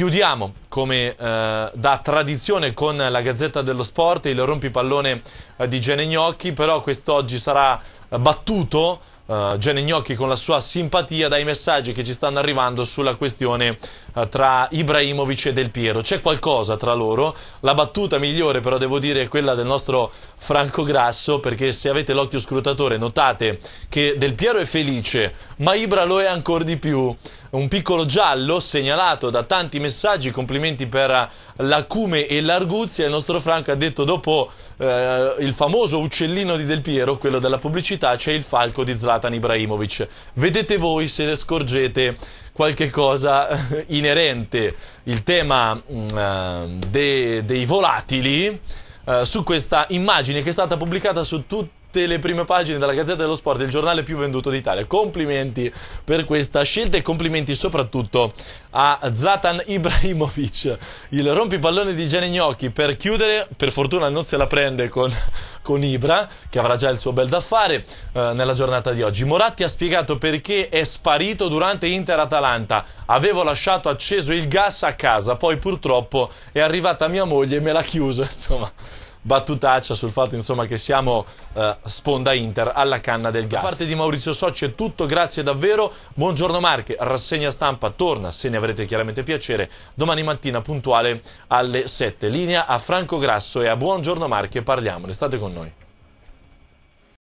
Chiudiamo come eh, da tradizione con la Gazzetta dello Sport, il rompipallone eh, di Gene Gnocchi, però quest'oggi sarà eh, battuto uh, Gene Gnocchi con la sua simpatia dai messaggi che ci stanno arrivando sulla questione uh, tra Ibrahimovic e Del Piero. C'è qualcosa tra loro. La battuta migliore, però, devo dire, è quella del nostro Franco Grasso, perché se avete l'occhio scrutatore notate che Del Piero è felice, ma Ibra lo è ancora di più. Un piccolo giallo segnalato da tanti messaggi, complimenti per eh, l'acume e l'arguzia. Il nostro Franco ha detto dopo eh, il famoso uccellino di Del Piero, quello della pubblicità, c'è il falco di Zlatan. Zlatan Ibrahimovic. Vedete voi se scorgete qualche cosa eh, inerente il tema mm, eh, de, dei volatili eh, su questa immagine che è stata pubblicata su tutti tutte le prime pagine della Gazzetta dello Sport, il giornale più venduto d'Italia. Complimenti per questa scelta e complimenti soprattutto a Zlatan Ibrahimovic, il rompipallone di Gianni Gnocchi per chiudere, per fortuna non se la prende con, con Ibra, che avrà già il suo bel da fare eh, nella giornata di oggi. Moratti ha spiegato perché è sparito durante Inter-Atalanta. Avevo lasciato acceso il gas a casa, poi purtroppo è arrivata mia moglie e me l'ha chiuso, insomma battutaccia sul fatto insomma, che siamo eh, sponda Inter alla canna del gas. Da parte di Maurizio Socci è tutto, grazie davvero. Buongiorno Marche, rassegna stampa torna, se ne avrete chiaramente piacere, domani mattina puntuale alle 7. Linea a Franco Grasso e a Buongiorno Marche parliamone, state con noi.